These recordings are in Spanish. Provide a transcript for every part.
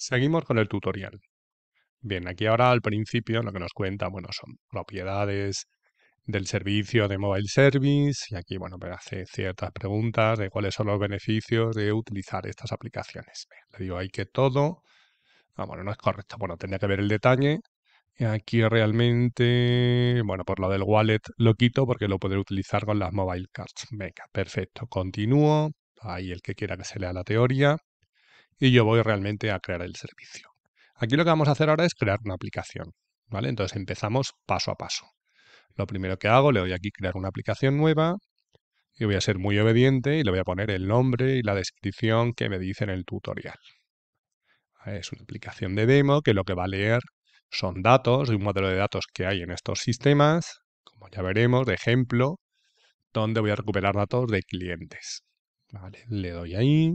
Seguimos con el tutorial. Bien, aquí ahora al principio lo que nos cuenta, bueno, son propiedades del servicio de Mobile Service y aquí, bueno, me pues hace ciertas preguntas de cuáles son los beneficios de utilizar estas aplicaciones. le digo ahí que todo, ah, bueno, no es correcto, bueno, tendría que ver el detalle. Aquí realmente, bueno, por lo del wallet lo quito porque lo podré utilizar con las mobile cards. Venga, perfecto, continúo. Ahí el que quiera que se lea la teoría y yo voy realmente a crear el servicio. Aquí lo que vamos a hacer ahora es crear una aplicación, ¿vale? Entonces empezamos paso a paso. Lo primero que hago, le doy aquí crear una aplicación nueva y voy a ser muy obediente y le voy a poner el nombre y la descripción que me dice en el tutorial. Ah, es una aplicación de demo que lo que va a leer son datos y un modelo de datos que hay en estos sistemas, como ya veremos, de ejemplo, donde voy a recuperar datos de clientes. Vale, le doy ahí,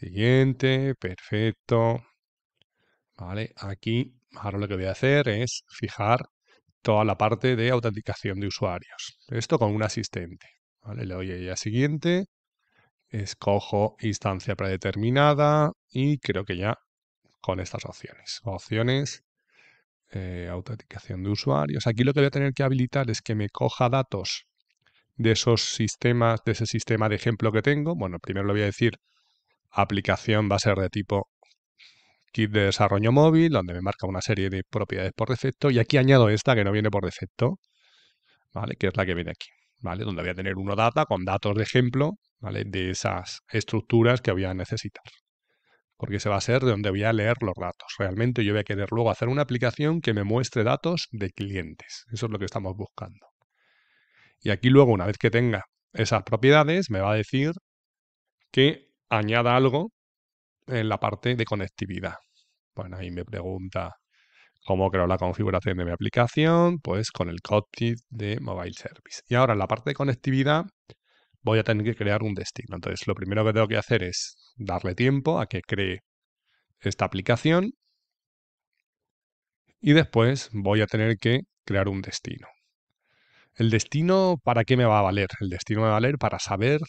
Siguiente, perfecto. Vale, aquí ahora lo que voy a hacer es fijar toda la parte de autenticación de usuarios. Esto con un asistente. ¿vale? Le doy a siguiente, escojo instancia predeterminada y creo que ya con estas opciones. Opciones, eh, autenticación de usuarios. Aquí lo que voy a tener que habilitar es que me coja datos de esos sistemas, de ese sistema de ejemplo que tengo. Bueno, primero le voy a decir aplicación va a ser de tipo kit de desarrollo móvil, donde me marca una serie de propiedades por defecto, y aquí añado esta que no viene por defecto, ¿vale? que es la que viene aquí, ¿vale? donde voy a tener uno data con datos de ejemplo ¿vale? de esas estructuras que voy a necesitar. Porque se va a ser de donde voy a leer los datos. Realmente yo voy a querer luego hacer una aplicación que me muestre datos de clientes. Eso es lo que estamos buscando. Y aquí luego, una vez que tenga esas propiedades, me va a decir que añada algo en la parte de conectividad. Bueno, pues ahí me pregunta cómo creo la configuración de mi aplicación, pues con el cockpit de Mobile Service. Y ahora en la parte de conectividad voy a tener que crear un destino. Entonces lo primero que tengo que hacer es darle tiempo a que cree esta aplicación y después voy a tener que crear un destino. ¿El destino para qué me va a valer? El destino me va a valer para saber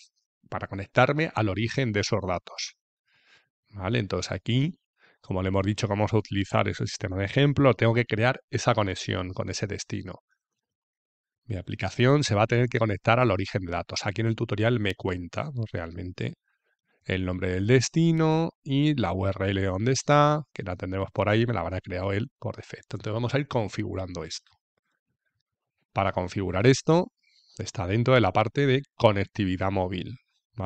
para conectarme al origen de esos datos. Entonces aquí, como le hemos dicho que vamos a utilizar ese sistema de ejemplo, tengo que crear esa conexión con ese destino. Mi aplicación se va a tener que conectar al origen de datos. Aquí en el tutorial me cuenta pues, realmente el nombre del destino y la URL de dónde está, que la tendremos por ahí, me la habrá a crear él por defecto. Entonces vamos a ir configurando esto. Para configurar esto, está dentro de la parte de conectividad móvil.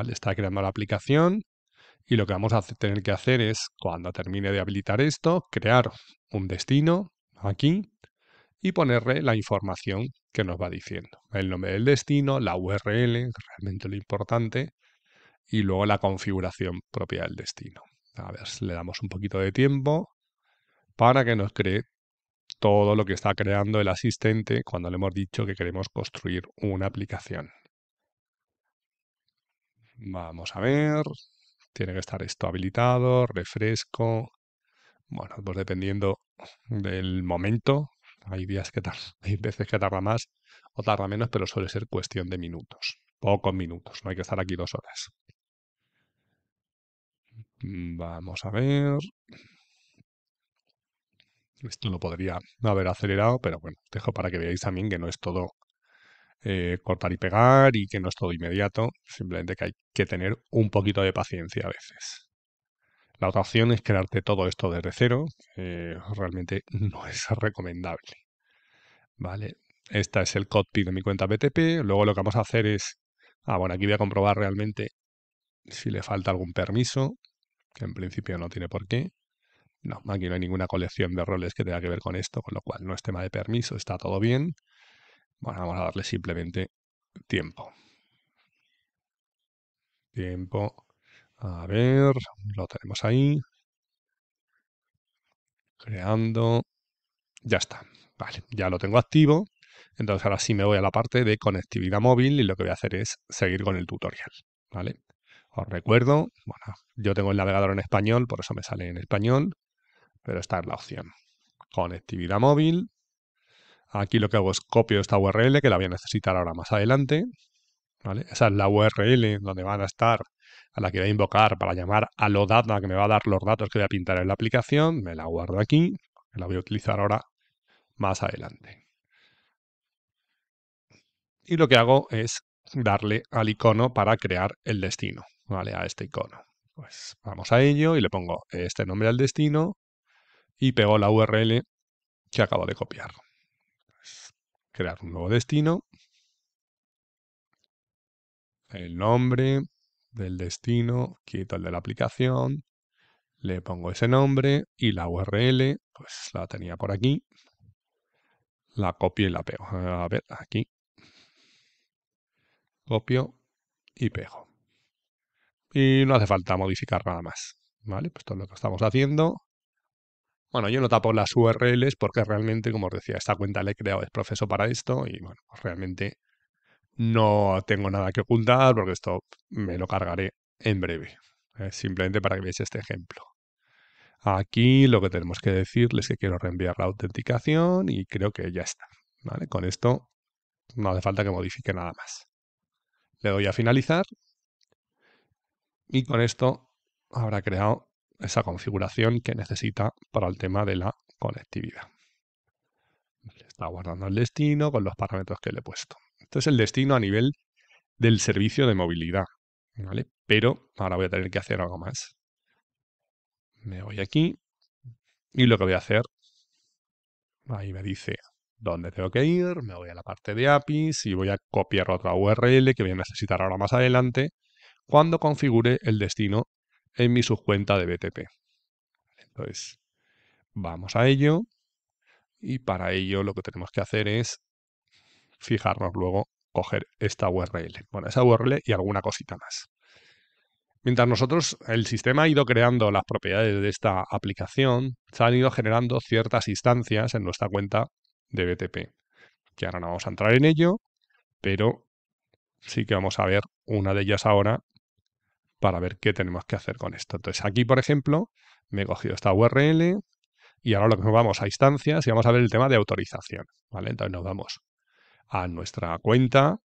Está creando la aplicación y lo que vamos a tener que hacer es, cuando termine de habilitar esto, crear un destino aquí y ponerle la información que nos va diciendo. El nombre del destino, la URL, realmente lo importante, y luego la configuración propia del destino. A ver, le damos un poquito de tiempo para que nos cree todo lo que está creando el asistente cuando le hemos dicho que queremos construir una aplicación. Vamos a ver. Tiene que estar esto habilitado, refresco. Bueno, pues dependiendo del momento. Hay días que tarda, hay veces que tarda más o tarda menos, pero suele ser cuestión de minutos. Pocos minutos, no hay que estar aquí dos horas. Vamos a ver. Esto lo podría haber acelerado, pero bueno, dejo para que veáis también que no es todo eh, cortar y pegar y que no es todo inmediato, simplemente que hay que tener un poquito de paciencia a veces. La otra opción es crearte todo esto desde cero, eh, realmente no es recomendable. Vale, esta es el cockpit de mi cuenta BTP, luego lo que vamos a hacer es, ah bueno, aquí voy a comprobar realmente si le falta algún permiso, que en principio no tiene por qué. No, aquí no hay ninguna colección de roles que tenga que ver con esto, con lo cual no es tema de permiso, está todo bien. Bueno, vamos a darle simplemente tiempo. Tiempo. A ver, lo tenemos ahí. Creando. Ya está. Vale, ya lo tengo activo. Entonces ahora sí me voy a la parte de conectividad móvil y lo que voy a hacer es seguir con el tutorial. ¿Vale? Os recuerdo, bueno, yo tengo el navegador en español, por eso me sale en español, pero esta es la opción. Conectividad móvil, Aquí lo que hago es copio esta URL que la voy a necesitar ahora más adelante. Esa es la URL donde van a estar, a la que voy a invocar para llamar a lo data, que me va a dar los datos que voy a pintar en la aplicación. Me la guardo aquí, la voy a utilizar ahora más adelante. Y lo que hago es darle al icono para crear el destino, ¿vale? A este icono. Pues vamos a ello y le pongo este nombre al destino y pego la URL que acabo de copiar crear un nuevo destino, el nombre del destino, quito el de la aplicación, le pongo ese nombre y la URL, pues la tenía por aquí, la copio y la pego. A ver, aquí. Copio y pego. Y no hace falta modificar nada más. ¿Vale? Pues todo lo que estamos haciendo bueno, yo no tapo las URLs porque realmente, como os decía, esta cuenta la he creado es proceso para esto y bueno, pues realmente no tengo nada que ocultar porque esto me lo cargaré en breve. Eh, simplemente para que veáis este ejemplo. Aquí lo que tenemos que decirles es que quiero reenviar la autenticación y creo que ya está. Con esto no hace falta que modifique nada más. Le doy a finalizar y con esto habrá creado esa configuración que necesita para el tema de la conectividad. está guardando el destino con los parámetros que le he puesto. Este es el destino a nivel del servicio de movilidad, ¿vale? Pero ahora voy a tener que hacer algo más. Me voy aquí y lo que voy a hacer, ahí me dice dónde tengo que ir, me voy a la parte de APIs y voy a copiar otra URL que voy a necesitar ahora más adelante cuando configure el destino en mi subcuenta de BTP. Entonces, vamos a ello y para ello lo que tenemos que hacer es fijarnos luego coger esta URL. Bueno, esa URL y alguna cosita más. Mientras nosotros, el sistema ha ido creando las propiedades de esta aplicación, se han ido generando ciertas instancias en nuestra cuenta de BTP, que ahora no vamos a entrar en ello, pero sí que vamos a ver una de ellas ahora para ver qué tenemos que hacer con esto. Entonces aquí, por ejemplo, me he cogido esta URL y ahora lo que nos vamos a instancias y vamos a ver el tema de autorización. Entonces nos vamos a nuestra cuenta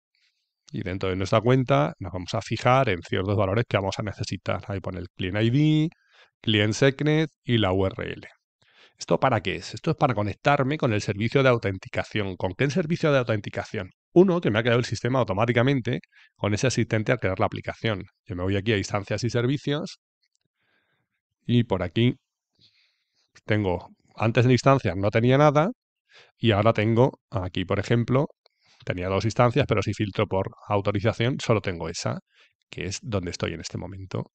y dentro de nuestra cuenta nos vamos a fijar en ciertos valores que vamos a necesitar. Ahí pone el client ID, client secret y la URL. ¿Esto para qué es? Esto es para conectarme con el servicio de autenticación. ¿Con qué servicio de autenticación? Uno, que me ha creado el sistema automáticamente con ese asistente al crear la aplicación. Yo me voy aquí a instancias y servicios y por aquí tengo, antes de instancias no tenía nada y ahora tengo aquí, por ejemplo, tenía dos instancias, pero si filtro por autorización solo tengo esa, que es donde estoy en este momento.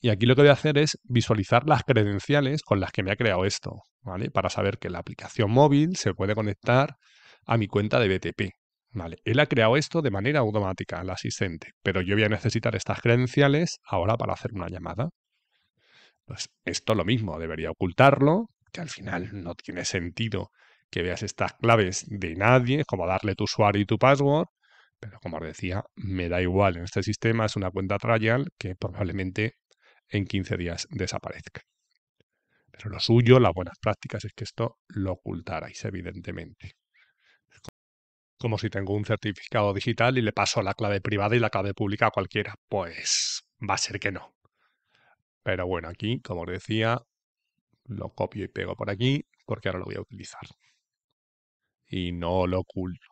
Y aquí lo que voy a hacer es visualizar las credenciales con las que me ha creado esto, ¿vale? Para saber que la aplicación móvil se puede conectar a mi cuenta de BTP, él ha creado esto de manera automática, el asistente, pero yo voy a necesitar estas credenciales ahora para hacer una llamada. Pues esto lo mismo, debería ocultarlo, que al final no tiene sentido que veas estas claves de nadie, como darle tu usuario y tu password, pero como os decía, me da igual, en este sistema es una cuenta trial que probablemente en 15 días desaparezca. Pero lo suyo, las buenas prácticas, es que esto lo ocultarais, evidentemente como si tengo un certificado digital y le paso la clave privada y la clave pública a cualquiera. Pues va a ser que no. Pero bueno, aquí, como os decía, lo copio y pego por aquí porque ahora lo voy a utilizar. Y no lo oculto.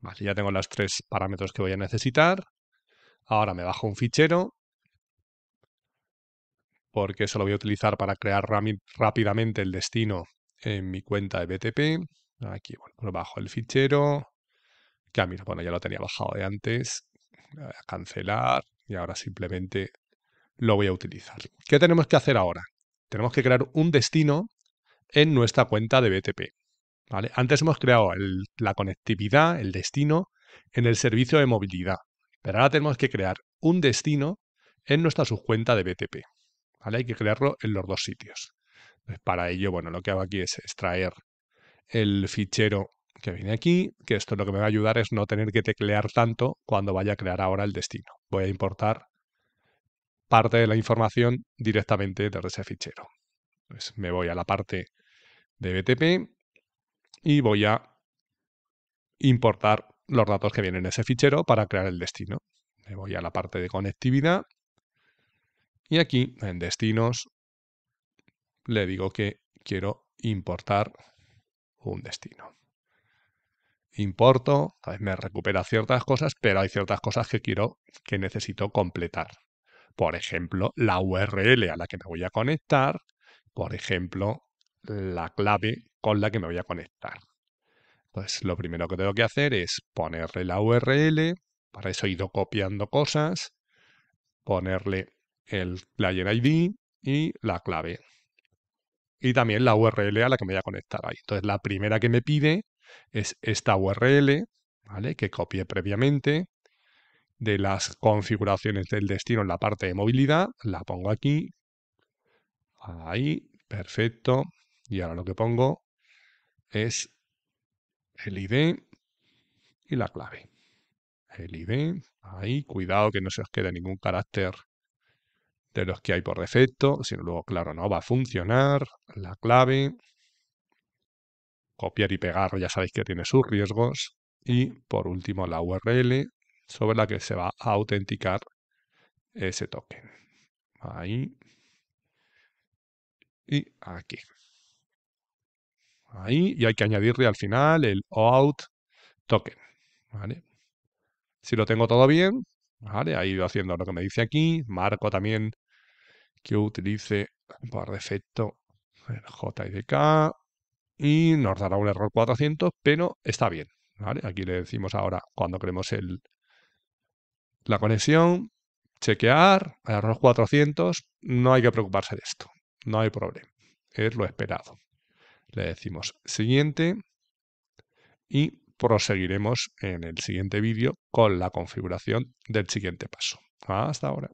Vale, ya tengo los tres parámetros que voy a necesitar. Ahora me bajo un fichero porque eso lo voy a utilizar para crear rápidamente el destino en mi cuenta de BTP. Aquí, bueno, bajo el fichero. Ya, ah, mira, bueno, ya lo tenía bajado de antes. a cancelar y ahora simplemente lo voy a utilizar. ¿Qué tenemos que hacer ahora? Tenemos que crear un destino en nuestra cuenta de BTP. ¿vale? Antes hemos creado la conectividad, el destino, en el servicio de movilidad. Pero ahora tenemos que crear un destino en nuestra subcuenta de BTP. ¿vale? Hay que crearlo en los dos sitios. para ello, bueno, lo que hago aquí es extraer el fichero que viene aquí, que esto lo que me va a ayudar es no tener que teclear tanto cuando vaya a crear ahora el destino. Voy a importar parte de la información directamente desde ese fichero. me voy a la parte de BTP y voy a importar los datos que vienen en ese fichero para crear el destino. Me voy a la parte de conectividad y aquí en destinos le digo que quiero importar un destino. Importo, a me recupera ciertas cosas, pero hay ciertas cosas que quiero, que necesito completar. Por ejemplo, la URL a la que me voy a conectar, por ejemplo, la clave con la que me voy a conectar. Pues lo primero que tengo que hacer es ponerle la URL, para eso he ido copiando cosas, ponerle el player ID y la clave y también la URL a la que me voy a conectar ahí. Entonces, la primera que me pide es esta URL, ¿vale? Que copié previamente de las configuraciones del destino en la parte de movilidad. La pongo aquí. Ahí, perfecto. Y ahora lo que pongo es el ID y la clave. El ID, ahí, cuidado que no se os quede ningún carácter de los que hay por defecto, si luego, claro, no va a funcionar, la clave, copiar y pegar ya sabéis que tiene sus riesgos, y por último la URL sobre la que se va a autenticar ese token. Ahí y aquí. Ahí, y hay que añadirle al final el OAuth token. ¿vale? Si lo tengo todo bien, ¿vale? ahí haciendo lo que me dice aquí, marco también que utilice por defecto el JDK y nos dará un error 400, pero está bien. Aquí le decimos ahora cuando queremos el, la conexión, chequear, error 400, no hay que preocuparse de esto, no hay problema, es lo esperado. Le decimos siguiente y proseguiremos en el siguiente vídeo con la configuración del siguiente paso. Hasta ahora.